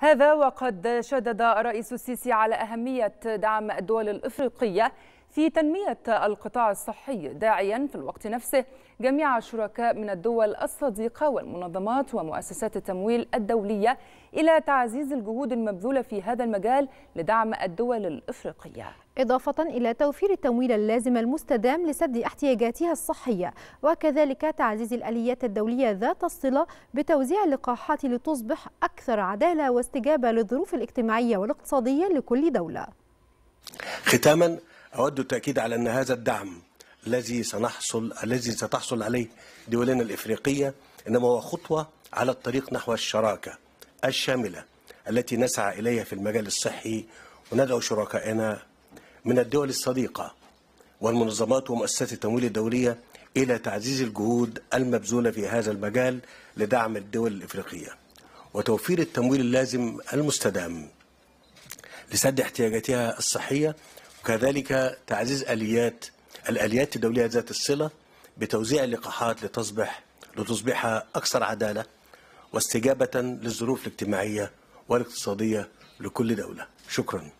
هذا وقد شدد الرئيس السيسي على أهمية دعم الدول الإفريقية في تنمية القطاع الصحي داعيا في الوقت نفسه جميع الشركاء من الدول الصديقة والمنظمات ومؤسسات التمويل الدولية إلى تعزيز الجهود المبذولة في هذا المجال لدعم الدول الإفريقية إضافة إلى توفير التمويل اللازم المستدام لسد احتياجاتها الصحية وكذلك تعزيز الأليات الدولية ذات الصلة بتوزيع اللقاحات لتصبح أكثر عدالة واستجابة للظروف الاجتماعية والاقتصادية لكل دولة ختاما أود التأكيد على أن هذا الدعم الذي سنحصل الذي ستحصل عليه دولنا الإفريقية إنما هو خطوة على الطريق نحو الشراكة الشاملة التي نسعى إليها في المجال الصحي وندعو شركائنا من الدول الصديقة والمنظمات ومؤسسات التمويل الدولية إلى تعزيز الجهود المبذولة في هذا المجال لدعم الدول الإفريقية وتوفير التمويل اللازم المستدام لسد احتياجاتها الصحية وكذلك تعزيز اليات الاليات الدوليه ذات الصله بتوزيع اللقاحات لتصبح لتصبحها اكثر عداله واستجابه للظروف الاجتماعيه والاقتصاديه لكل دوله شكرا